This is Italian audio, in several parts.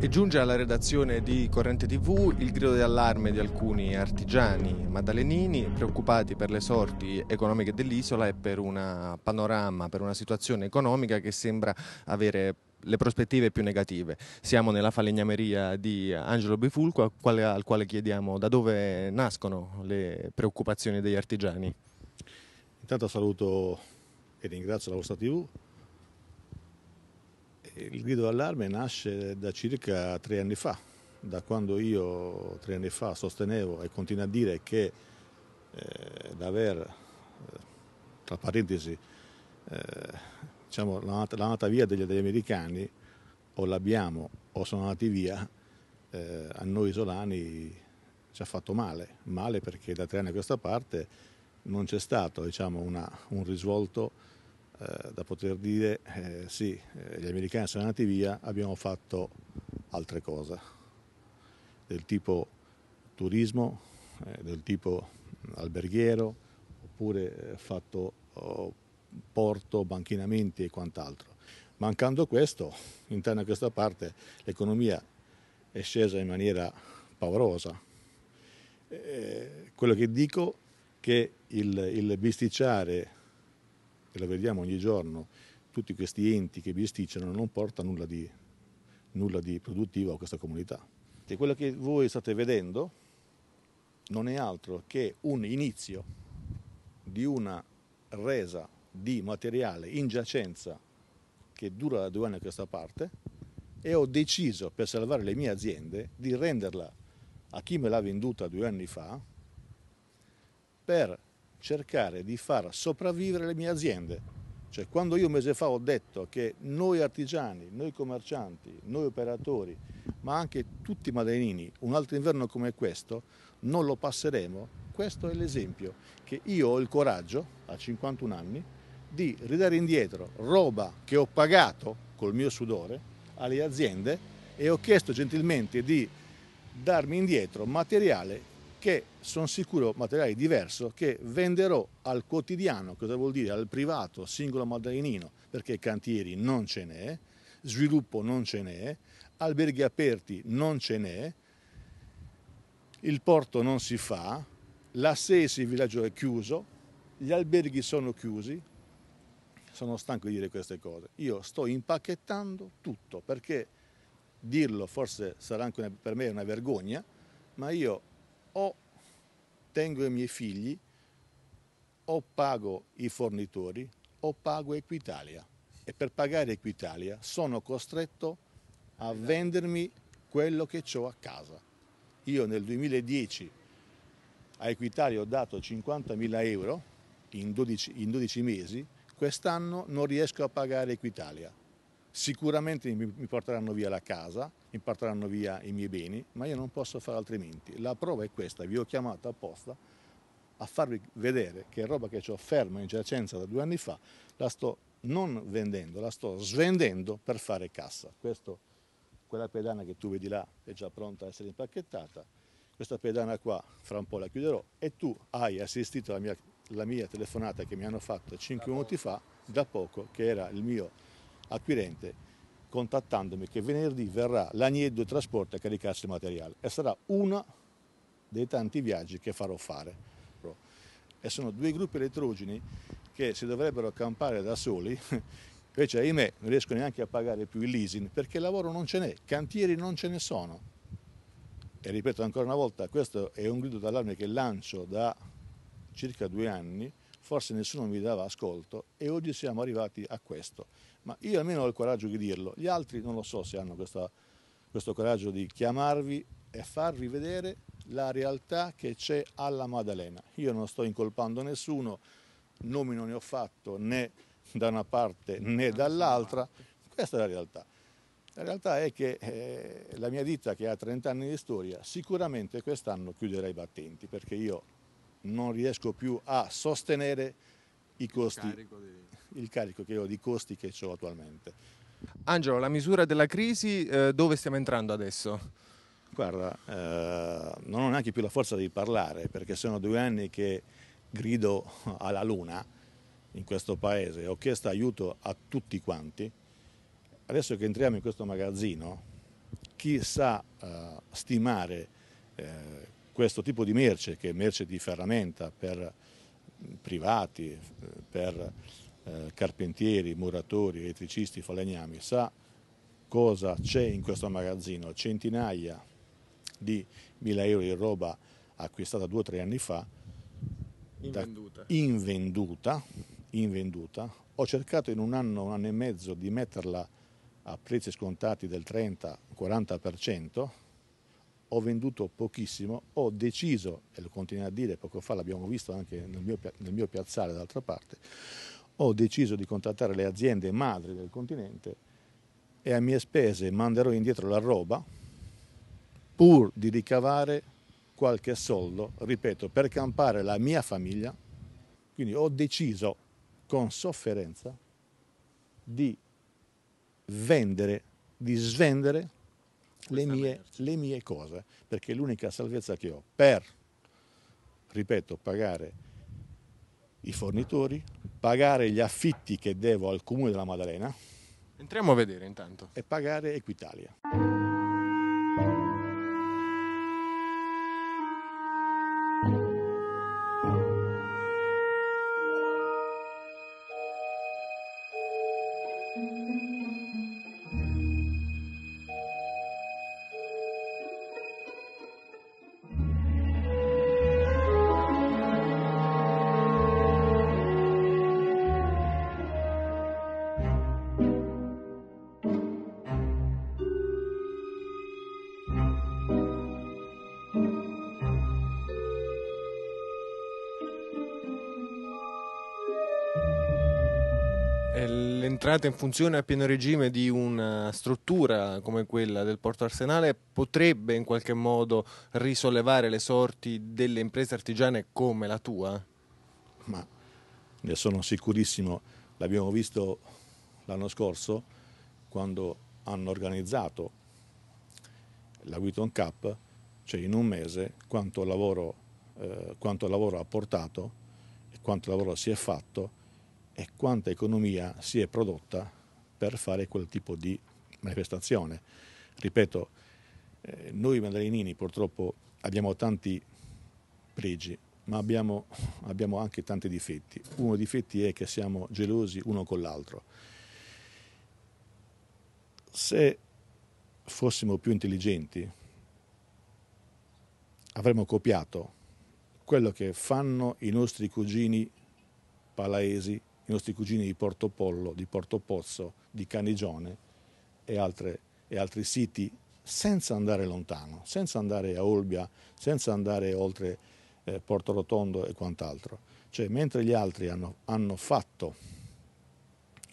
E giunge alla redazione di Corrente TV il grido di allarme di alcuni artigiani maddalenini preoccupati per le sorti economiche dell'isola e per una panorama, per una situazione economica che sembra avere le prospettive più negative. Siamo nella falegnameria di Angelo Bifulco al quale chiediamo da dove nascono le preoccupazioni degli artigiani. Intanto saluto e ringrazio la vostra TV. Il grido d'allarme nasce da circa tre anni fa, da quando io tre anni fa sostenevo e continuo a dire che eh, l'aver, eh, tra parentesi, eh, diciamo, l'andata via degli, degli, americani, o l'abbiamo o sono andati via, eh, a noi isolani ci ha fatto male, male perché da tre anni a questa parte non c'è stato diciamo, una, un risvolto eh, da poter dire eh, sì, eh, gli americani sono andati via, abbiamo fatto altre cose, del tipo turismo, eh, del tipo alberghiero, oppure eh, fatto oh, porto, banchinamenti e quant'altro. Mancando questo, interno a questa parte, l'economia è scesa in maniera paurosa. Eh, quello che dico è che il, il bisticciare, e lo vediamo ogni giorno, tutti questi enti che bisticciano non porta nulla di, nulla di produttivo a questa comunità. E quello che voi state vedendo non è altro che un inizio di una resa di materiale in giacenza che dura da due anni a questa parte e ho deciso per salvare le mie aziende di renderla a chi me l'ha venduta due anni fa per cercare di far sopravvivere le mie aziende. Cioè, quando io un mese fa ho detto che noi artigiani, noi commercianti, noi operatori, ma anche tutti i madanini, un altro inverno come questo, non lo passeremo, questo è l'esempio che io ho il coraggio, a 51 anni, di ridare indietro roba che ho pagato col mio sudore alle aziende e ho chiesto gentilmente di darmi indietro materiale che sono sicuro materiale diverso che venderò al quotidiano, cosa vuol dire al privato, singolo mandarinino, perché cantieri non ce n'è, sviluppo non ce n'è, alberghi aperti non ce n'è, il porto non si fa, la Sesi, il villaggio è chiuso, gli alberghi sono chiusi, sono stanco di dire queste cose, io sto impacchettando tutto perché dirlo forse sarà anche una, per me una vergogna, ma io o tengo i miei figli, o pago i fornitori, o pago Equitalia. E per pagare Equitalia sono costretto a vendermi quello che ho a casa. Io nel 2010 a Equitalia ho dato 50.000 euro in 12, in 12 mesi, quest'anno non riesco a pagare Equitalia. Sicuramente mi porteranno via la casa, mi porteranno via i miei beni, ma io non posso fare altrimenti. La prova è questa, vi ho chiamato apposta a farvi vedere che roba che ho ferma in giacenza da due anni fa la sto non vendendo, la sto svendendo per fare cassa. Questo, quella pedana che tu vedi là è già pronta a essere impacchettata, questa pedana qua fra un po' la chiuderò e tu hai assistito alla mia, alla mia telefonata che mi hanno fatto 5 minuti fa da poco che era il mio acquirente contattandomi che venerdì verrà l'Agnedo trasporto a caricarsi il materiale e sarà uno dei tanti viaggi che farò fare. E sono due gruppi elettrogeni che si dovrebbero accampare da soli, invece ahimè non riescono neanche a pagare più il leasing perché lavoro non ce n'è, cantieri non ce ne sono. E ripeto ancora una volta, questo è un grido d'allarme che lancio da circa due anni forse nessuno mi dava ascolto e oggi siamo arrivati a questo. Ma io almeno ho il coraggio di dirlo, gli altri non lo so se hanno questa, questo coraggio di chiamarvi e farvi vedere la realtà che c'è alla Maddalena. Io non sto incolpando nessuno, nomi non ne ho fatto né da una parte né dall'altra, questa è la realtà. La realtà è che eh, la mia ditta che ha 30 anni di storia sicuramente quest'anno chiuderà i battenti perché io non riesco più a sostenere i costi, carico di... il carico che ho di costi che ho attualmente. Angelo, la misura della crisi eh, dove stiamo entrando adesso? Guarda, eh, non ho neanche più la forza di parlare perché sono due anni che grido alla luna in questo paese, ho chiesto aiuto a tutti quanti. Adesso che entriamo in questo magazzino, chi sa eh, stimare eh, questo tipo di merce, che è merce di ferramenta per mm, privati, eh, per eh, carpentieri, muratori, elettricisti, falegnami, sa cosa c'è in questo magazzino, centinaia di mila euro di roba acquistata due o tre anni fa, invenduta. Invenduta, invenduta. Ho cercato in un anno, un anno e mezzo di metterla a prezzi scontati del 30-40%, ho venduto pochissimo, ho deciso, e lo continuo a dire, poco fa l'abbiamo visto anche nel mio, nel mio piazzale d'altra parte, ho deciso di contattare le aziende madri del continente e a mie spese manderò indietro la roba pur di ricavare qualche soldo, ripeto, per campare la mia famiglia. Quindi ho deciso con sofferenza di vendere, di svendere le mie, le mie cose, perché l'unica salvezza che ho per, ripeto, pagare i fornitori, pagare gli affitti che devo al comune della Maddalena. Entriamo a vedere intanto. E pagare Equitalia. l'entrata in funzione a pieno regime di una struttura come quella del Porto Arsenale potrebbe in qualche modo risollevare le sorti delle imprese artigiane come la tua? Ma ne sono sicurissimo, l'abbiamo visto l'anno scorso quando hanno organizzato la Wheaton Cup, cioè in un mese quanto lavoro, eh, quanto lavoro ha portato e quanto lavoro si è fatto e quanta economia si è prodotta per fare quel tipo di manifestazione. Ripeto, eh, noi mandarinini purtroppo abbiamo tanti pregi, ma abbiamo, abbiamo anche tanti difetti. Uno dei difetti è che siamo gelosi uno con l'altro. Se fossimo più intelligenti, avremmo copiato quello che fanno i nostri cugini palaesi i nostri cugini di Porto Pollo, di Porto Pozzo, di Canigione e, altre, e altri siti senza andare lontano, senza andare a Olbia, senza andare oltre eh, Porto Rotondo e quant'altro. Cioè, mentre gli altri hanno, hanno fatto,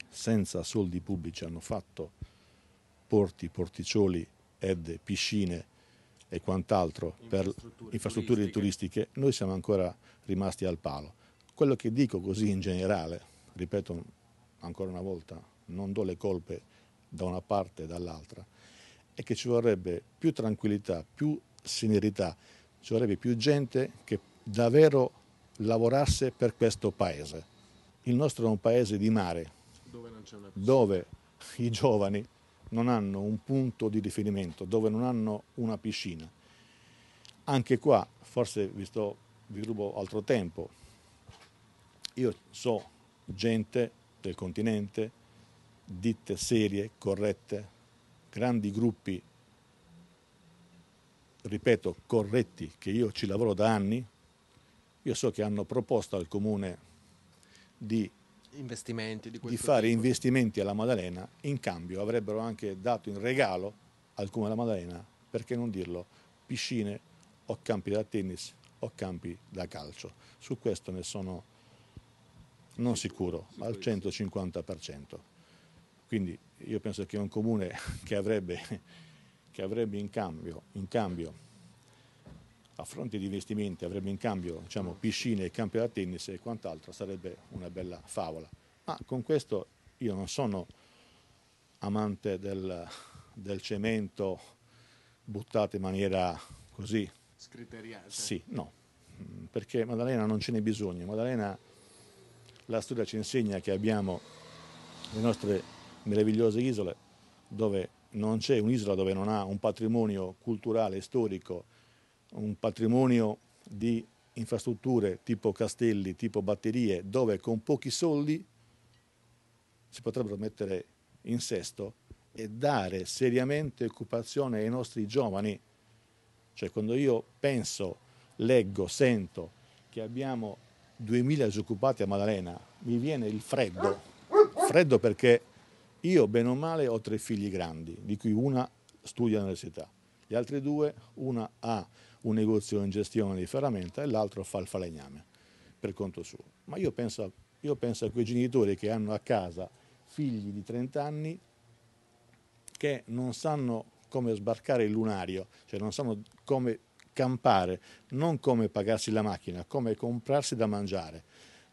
senza soldi pubblici, hanno fatto porti, porticcioli ed piscine e quant'altro per infrastrutture turistiche, noi siamo ancora rimasti al palo. Quello che dico così in generale ripeto ancora una volta, non do le colpe da una parte e dall'altra, è che ci vorrebbe più tranquillità, più serenità, ci vorrebbe più gente che davvero lavorasse per questo paese. Il nostro è un paese di mare, dove, dove i giovani non hanno un punto di riferimento, dove non hanno una piscina. Anche qua, forse vi, sto, vi rubo altro tempo, io so gente del continente, ditte serie, corrette, grandi gruppi, ripeto, corretti, che io ci lavoro da anni, io so che hanno proposto al comune di, di, di fare tipo. investimenti alla Maddalena, in cambio avrebbero anche dato in regalo al comune della Maddalena, perché non dirlo, piscine o campi da tennis o campi da calcio. Su questo ne sono non sicuro, ma al 150%. Quindi io penso che un comune che avrebbe, che avrebbe in, cambio, in, cambio, a fronte di investimenti, avrebbe in cambio diciamo, piscine, campi da tennis e quant'altro, sarebbe una bella favola. Ma con questo io non sono amante del, del cemento buttato in maniera così... Scriteriata? Sì, no, perché Maddalena non ce n'è bisogno. Maddalena la storia ci insegna che abbiamo le nostre meravigliose isole dove non c'è un'isola dove non ha un patrimonio culturale, storico, un patrimonio di infrastrutture tipo castelli, tipo batterie, dove con pochi soldi si potrebbero mettere in sesto e dare seriamente occupazione ai nostri giovani. Cioè quando io penso, leggo, sento che abbiamo 2000 disoccupati a Maddalena, mi viene il freddo. Freddo perché io, bene o male, ho tre figli grandi, di cui una studia all'università. Gli altri due, una ha un negozio in gestione di ferramenta e l'altro fa il falegname per conto suo. Ma io penso, io penso a quei genitori che hanno a casa figli di 30 anni che non sanno come sbarcare il lunario, cioè non sanno come campare, non come pagarsi la macchina, come comprarsi da mangiare,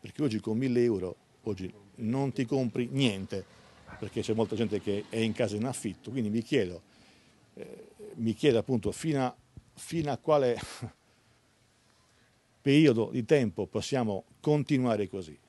perché oggi con 1000 euro oggi non ti compri niente, perché c'è molta gente che è in casa in affitto, quindi mi chiedo, eh, mi chiedo appunto fino a, fino a quale periodo di tempo possiamo continuare così.